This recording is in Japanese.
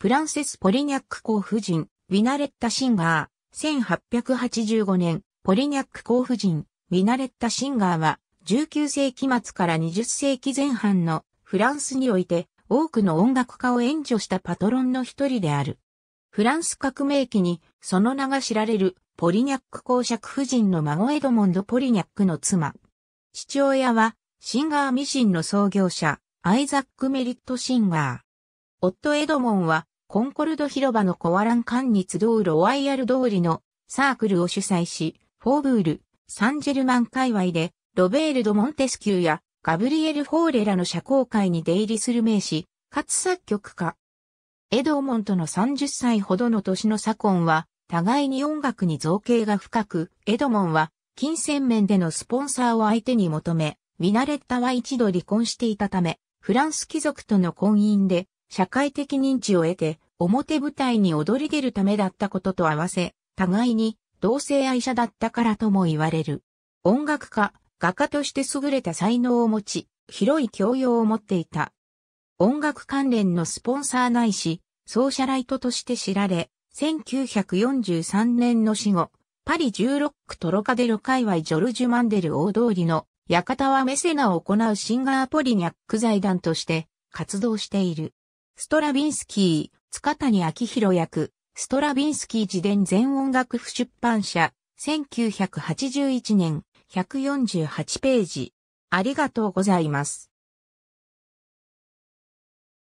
フランセス・ポリニャック公夫人、ウィナレッタ・シンガー、1885年、ポリニャック公夫人、ウィナレッタ・シンガーは、19世紀末から20世紀前半のフランスにおいて、多くの音楽家を援助したパトロンの一人である。フランス革命期に、その名が知られる、ポリニャック公爵夫人の孫エドモンド・ポリニャックの妻。父親は、シンガーミシンの創業者、アイザック・メリット・シンガー。夫エドモンは、コンコルド広場のコアラン館に集うロワイヤル通りのサークルを主催し、フォーブール、サンジェルマン界隈で、ロベール・ド・モンテスキューやガブリエル・フォーレらの社交界に出入りする名士、かつ作曲家。エドーモンとの30歳ほどの年の左近は、互いに音楽に造形が深く、エドモンは、金銭面でのスポンサーを相手に求め、ウィナレッタは一度離婚していたため、フランス貴族との婚姻で、社会的認知を得て、表舞台に踊り出るためだったことと合わせ、互いに同性愛者だったからとも言われる。音楽家、画家として優れた才能を持ち、広い教養を持っていた。音楽関連のスポンサーないし、ソーシャライトとして知られ、1943年の死後、パリ16区トロカデル界隈ジョルジュ・マンデル大通りの、館はメセナを行うシンガーポリニャック財団として活動している。ストラビンスキー、塚谷明宏役、ストラビンスキー自伝全音楽譜出版社、1981年、148ページ。ありがとうございます。